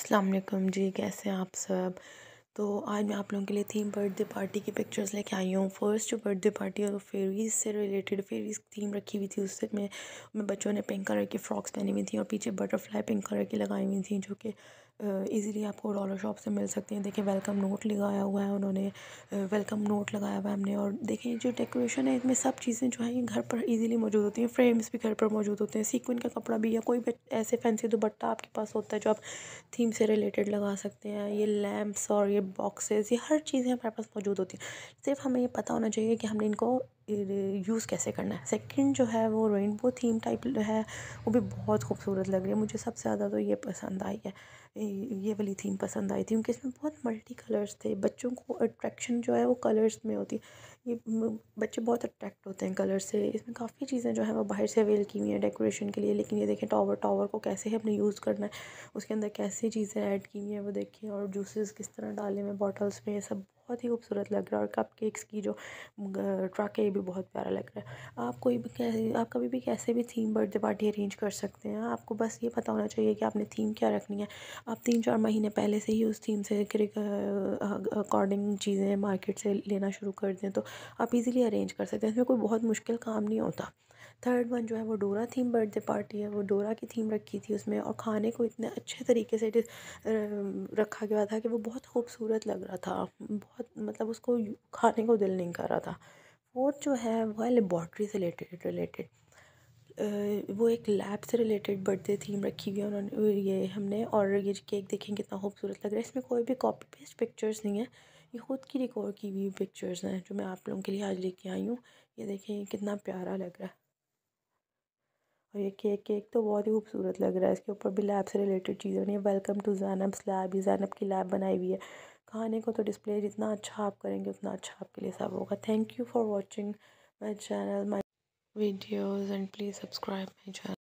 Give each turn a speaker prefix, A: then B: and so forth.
A: असलकम जी कैसे हैं आप सब तो आज मैं आप लोगों के लिए थीम बर्थडे पार्टी की पिक्चर्स लेके आई हूँ फर्स्ट जो बर्थडे पार्टी है वो फेरीज से रिलेटेड फेरीज थीम रखी हुई थी उससे मैं मैं बच्चों ने पिंक कलर की फ़्रॉक्स पहनी हुई थी और पीछे बटरफ्लाई पिंक कलर की लगाई हुई थी जो कि इजीली आपको डॉलर शॉप से मिल सकती हैं देखिए वेलकम नोट लगाया हुआ है उन्होंने वेलकम नोट लगाया हुआ है हमने और देखें जो डेकोरेशन है इसमें सब चीज़ें जो है ये घर पर इजीली मौजूद होती हैं फ्रेम्स भी घर पर मौजूद होते हैं सीक्वन का कपड़ा भी या कोई भी ऐसे फैंसी दुपट्टा आपके पास होता है जो आप थीम से रिलेटेड लगा सकते हैं ये लैम्प्स और ये बॉक्सेस ये हर चीज़ें हमारे पास मौजूद होती हैं सिर्फ हमें ये पता होना चाहिए कि हमने इनको यूज़ कैसे करना है सेकंड जो है वो रेनबो थीम टाइप है वो भी बहुत खूबसूरत लग रही है मुझे सबसे ज़्यादा तो ये पसंद आई है ये वाली थीम पसंद आई थी क्योंकि इसमें बहुत मल्टी कलर्स थे बच्चों को अट्रैक्शन जो है वो कलर्स में होती ये बच्चे बहुत अट्रैक्ट होते हैं कलर से इसमें काफ़ी चीज़ें जो है वो बाहर से अवेल की हुई हैं डेकोरेशन के लिए लेकिन ये देखें टावर टावर को कैसे है अपने यूज़ करना है उसके अंदर कैसी चीज़ें ऐड की हुई हैं वो देखें और जूसेस किस तरह डाले हुए बॉटल्स में ये सब बहुत ही खूबसूरत लग रहा है और कप केक्स की जो ट्रक है ये भी बहुत प्यारा लग रहा है आप कोई भी कैसे आप कभी भी कैसे भी थीम बर्थडे पार्टी अरेंज कर सकते हैं आपको बस ये पता होना चाहिए कि आपने थीम क्या रखनी है आप तीन चार महीने पहले से ही उस थीम से अकॉर्डिंग चीज़ें मार्केट से लेना शुरू कर दें तो आप इजीली अरेंज कर सकते हैं इसमें कोई बहुत मुश्किल काम नहीं होता थर्ड वन जो है वो डोरा थीम बर्थडे पार्टी है वो डोरा की थीम रखी थी उसमें और खाने को इतने अच्छे तरीके से रखा गया था कि वो बहुत खूबसूरत लग रहा था बहुत मतलब उसको खाने को दिल नहीं कर रहा था फोर्थ जो है वो है लेबॉर्ट्री से रिलेटेड रिलेटेड वो एक लैब से रिलेटेड बर्थडे थीम रखी हुई है उन्होंने ये हमने और ये केक देखें कितना खूबसूरत लग रहा है इसमें कोई भी कॉपी पेस्ट पिक्चर्स नहीं है ये खुद की रिकॉर्ड की हुई पिक्चर्स हैं जो मैं आप लोगों के लिए आज लेके आई हूँ ये देखें कितना प्यारा लग रहा है और ये केक केक तो बहुत ही खूबसूरत लग रहा है इसके ऊपर भी लैब से रिलेटेड चीज़ें बनी है वेलकम टू जैनब्स लैब ये जैनब की लैब बनाई हुई है खाने को तो डिस्प्ले जितना अच्छा आप करेंगे उतना अच्छा आपके लिए सब होगा thank you for watching my channel my videos and please subscribe my channel